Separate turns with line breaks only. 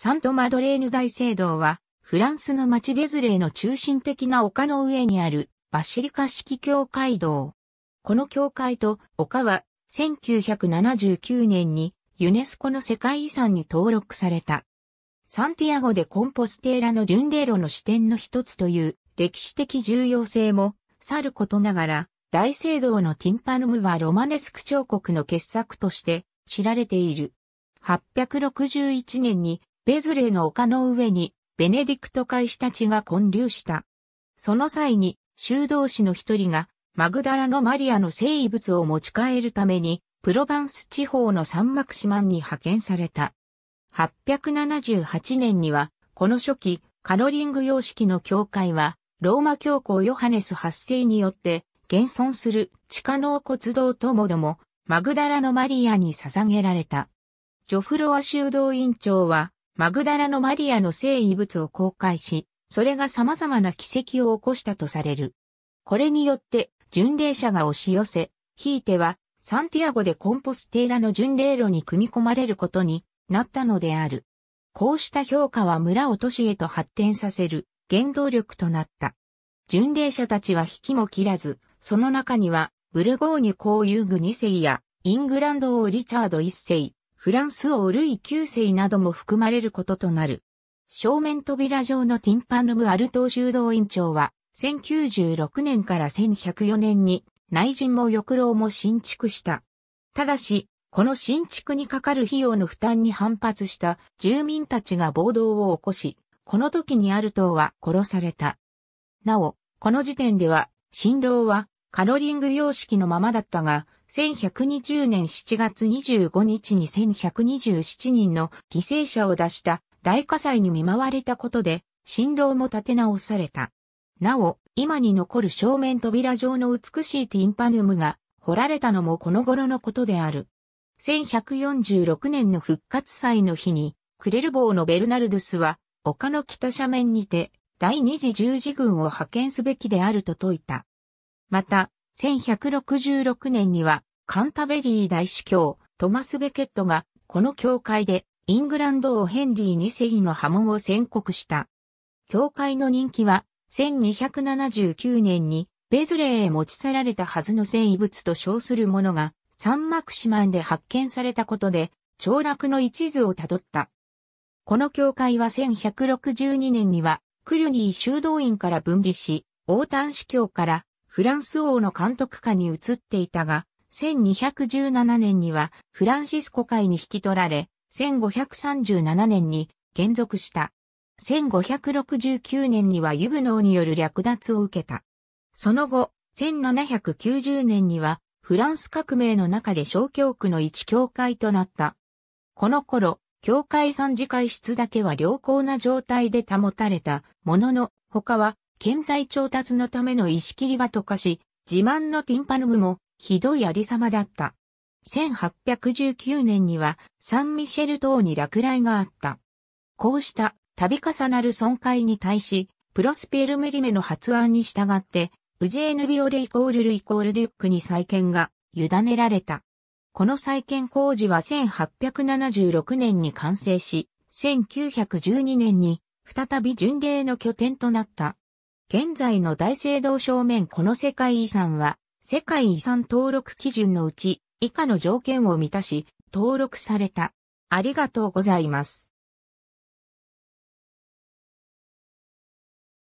サントマドレーヌ大聖堂は、フランスの町ベズレーの中心的な丘の上にあるバシリカ式教会堂。この教会と丘は、1979年にユネスコの世界遺産に登録された。サンティアゴでコンポステーラの巡礼路の視点の一つという歴史的重要性もさることながら、大聖堂のティンパヌムはロマネスク彫刻の傑作として知られている。861年にベズレの丘の上に、ベネディクト会士たちが混流した。その際に、修道士の一人が、マグダラのマリアの聖物を持ち帰るために、プロバンス地方の山幕島に派遣された。878年には、この初期、カロリング様式の教会は、ローマ教皇ヨハネス8世によって、現存する地下納骨堂ともども、マグダラのマリアに捧げられた。ジョフロア修道院長は、マグダラのマリアの聖遺物を公開し、それが様々な奇跡を起こしたとされる。これによって、巡礼者が押し寄せ、ひいては、サンティアゴでコンポステーラの巡礼路に組み込まれることになったのである。こうした評価は村を都市へと発展させる原動力となった。巡礼者たちは引きも切らず、その中には、ブルゴーニュ公遊具2世や、イングランド王リチャード1世、フランス王ルイ九世なども含まれることとなる。正面扉上のティンパヌムアルト修道院長は、1096年から1104年に内陣も浴廊も新築した。ただし、この新築にかかる費用の負担に反発した住民たちが暴動を起こし、この時にアルトーは殺された。なお、この時点では、新郎はカロリング様式のままだったが、1120年7月25日に1127人の犠牲者を出した大火災に見舞われたことで、新郎も立て直された。なお、今に残る正面扉状の美しいティンパヌムが掘られたのもこの頃のことである。1146年の復活祭の日に、クレルボーのベルナルドスは、丘の北斜面にて、第二次十字軍を派遣すべきであると説いた。また、1166年には、カンタベリー大司教、トマス・ベケットが、この教会で、イングランド王ヘンリー2世の波紋を宣告した。教会の人気は、1279年に、ベズレーへ持ち去られたはずの戦維物と称するものが、サンマクシマンで発見されたことで、凋落の一途をたどった。この教会は1162年には、クルニー修道院から分離し、オータン司教からフランス王の監督下に移っていたが、1217年にはフランシスコ会に引き取られ、1537年に現属した。1569年にはユグノーによる略奪を受けた。その後、1790年にはフランス革命の中で小教区の一教会となった。この頃、教会参事会室だけは良好な状態で保たれたものの、他は建材調達のための石切り場とかし、自慢のティンパルムもひどいありさまだった。1819年にはサンミシェル島に落雷があった。こうした度重なる損壊に対し、プロスペルメリメの発案に従って、ウジェーヌビオレイコールルイコールデュックに再建が委ねられた。この再建工事は1876年に完成し、1912年に再び巡礼の拠点となった。現在の大聖堂正面この世界遺産は、世界遺産登録基準のうち、以下の条件を満たし、登録された。ありがとうございます。